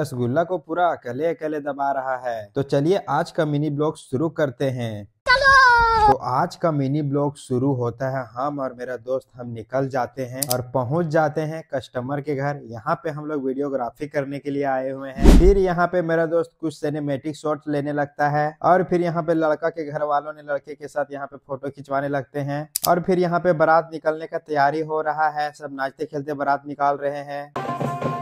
रसगुल्ला को पूरा अकेले अकेले दबा रहा है तो चलिए आज का मिनी ब्लॉग शुरू करते हैं तो आज का मिनी ब्लॉग शुरू होता है हम और मेरा दोस्त हम निकल जाते हैं और पहुंच जाते हैं कस्टमर के घर यहाँ पे हम लोग वीडियोग्राफी करने के लिए आए हुए हैं फिर यहाँ पे मेरा दोस्त कुछ सिनेमेटिक शॉर्ट लेने लगता है और फिर यहाँ पे लड़का के घर वालों ने लड़के के साथ यहाँ पे फोटो खिंचवाने लगते है और फिर यहाँ पे बारात निकलने का तैयारी हो रहा है सब नाचते खेलते बारात निकाल रहे हैं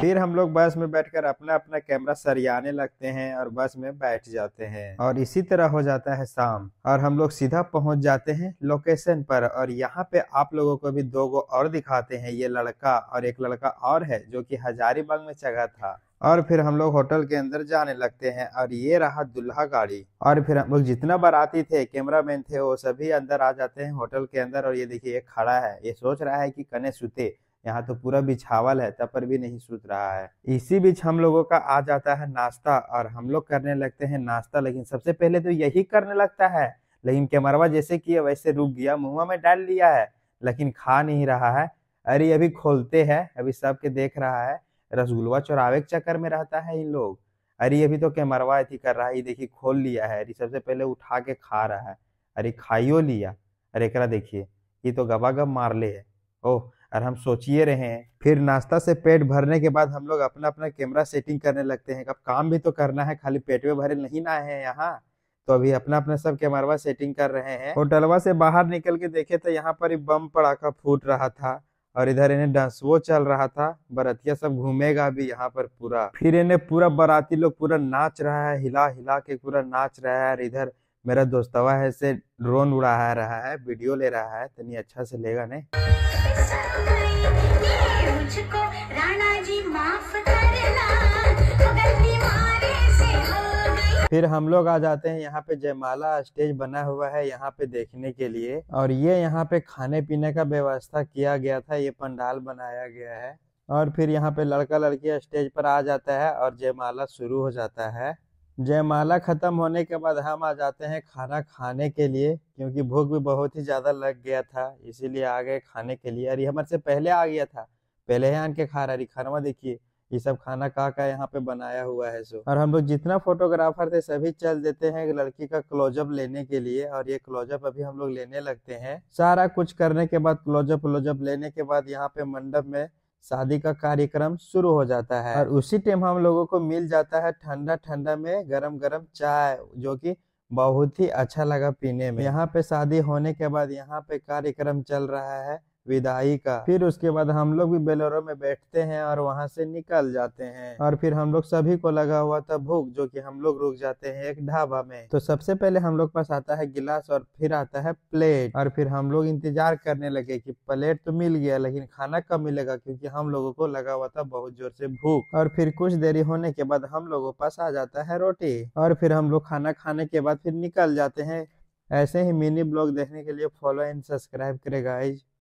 फिर हम लोग बस में बैठकर अपना अपना कैमरा सरियाने लगते हैं और बस में बैठ जाते हैं और इसी तरह हो जाता है शाम और हम लोग सीधा पहुंच जाते हैं लोकेशन पर और यहाँ पे आप लोगों को भी दो गो और दिखाते हैं ये लड़का और एक लड़का और है जो की हजारीबाग में चगा था और फिर हम लोग होटल के अंदर जाने लगते हैं और ये रहा दुल्हा गाड़ी और फिर हम लोग जितना बाराती थे कैमरामैन थे वो सभी अंदर आ जाते हैं होटल के अंदर और ये देखिए ये खड़ा है ये सोच रहा है कि कने सुते यहाँ तो पूरा बिछावल है तब पर भी नहीं सूत रहा है इसी बीच हम लोगों का आ जाता है नाश्ता और हम लोग करने लगते हैं नाश्ता लेकिन सबसे पहले तो यही करने लगता है लेकिन कैमरवा जैसे किया वैसे रुक गया मुंह में डाल लिया है लेकिन खा नहीं रहा है अरे अभी खोलते हैं अभी सबके देख रहा है रसगुल्वा चौरावे के चक्कर में रहता है इन लोग अरे अभी तो कैमरवा अथी कर रहा है देखिए खोल लिया है अरे सबसे पहले उठा के खा रहा है अरे खाइयो लिया अरे करा देखिए ये तो गब मार ले है ओह और हम सोचिए रहे हैं फिर नाश्ता से पेट भरने के बाद हम लोग अपना अपना कैमरा सेटिंग करने लगते हैं अब काम भी तो करना है खाली पेट में भरे नहीं ना है यहाँ तो अभी अपना अपना सब कैमरा सेटिंग कर रहे हैं होटलवा से बाहर निकल के देखे तो यहाँ पर बम पड़ाका फूट रहा था और इधर इन्हें वो चल रहा था बरतिया सब घूमेगा भी यहाँ पर पूरा फिर इन्हें पूरा बराती लोग पूरा नाच रहा है हिला हिला के पूरा नाच रहा है और इधर मेरा दोस्तवा है से ड्रोन उड़ा रहा है वीडियो ले रहा है नहीं अच्छा से लेगा नहीं फिर हम लोग आ जाते हैं यहाँ पे जयमाला स्टेज बना हुआ है यहाँ पे देखने के लिए और ये यहाँ पे खाने पीने का व्यवस्था किया गया था ये पंडाल बनाया गया है और फिर यहाँ पे लड़का लड़की स्टेज पर आ जाता है और जयमाला शुरू हो जाता है जयमाला ख़त्म होने के बाद हम आ जाते हैं खाना खाने के लिए क्योंकि भूख भी बहुत ही ज़्यादा लग गया था इसीलिए आ गए खाने के लिए अरे हमारे से पहले आ गया था पहले ही आन के खा रहा अरे खाना देखिए ये सब खाना का का यहाँ पे बनाया हुआ है सो और हम लोग जितना फोटोग्राफर थे सभी चल देते हैं लड़की का क्लोजअप लेने के लिए और ये क्लोजअप अभी हम लोग लेने लगते हैं सारा कुछ करने के बाद क्लोजअप क्लोजअप लेने के बाद यहाँ पे मंडप में शादी का कार्यक्रम शुरू हो जाता है और उसी टाइम हम लोगों को मिल जाता है ठंडा ठंडा में गरम गरम चाय जो कि बहुत ही अच्छा लगा पीने में यहाँ पे शादी होने के बाद यहाँ पे कार्यक्रम चल रहा है विदाई का फिर उसके बाद हम लोग भी बेलोरो में बैठते हैं और वहां से निकल जाते हैं और फिर हम लोग सभी को लगा हुआ था भूख जो कि हम लोग रुक जाते हैं एक ढाबा में तो सबसे पहले हम लोग पास आता है गिलास और फिर आता है प्लेट और फिर हम लोग इंतजार करने लगे कि प्लेट तो मिल गया लेकिन खाना कब मिलेगा क्योंकि हम लोगों को लगा हुआ था बहुत जोर से भूख और फिर कुछ देरी होने के बाद हम लोगों पास आ जाता है रोटी और फिर हम लोग खाना खाने के बाद फिर निकल जाते हैं ऐसे ही मिनी ब्लॉग देखने के लिए फॉलो एंड सब्सक्राइब करेगा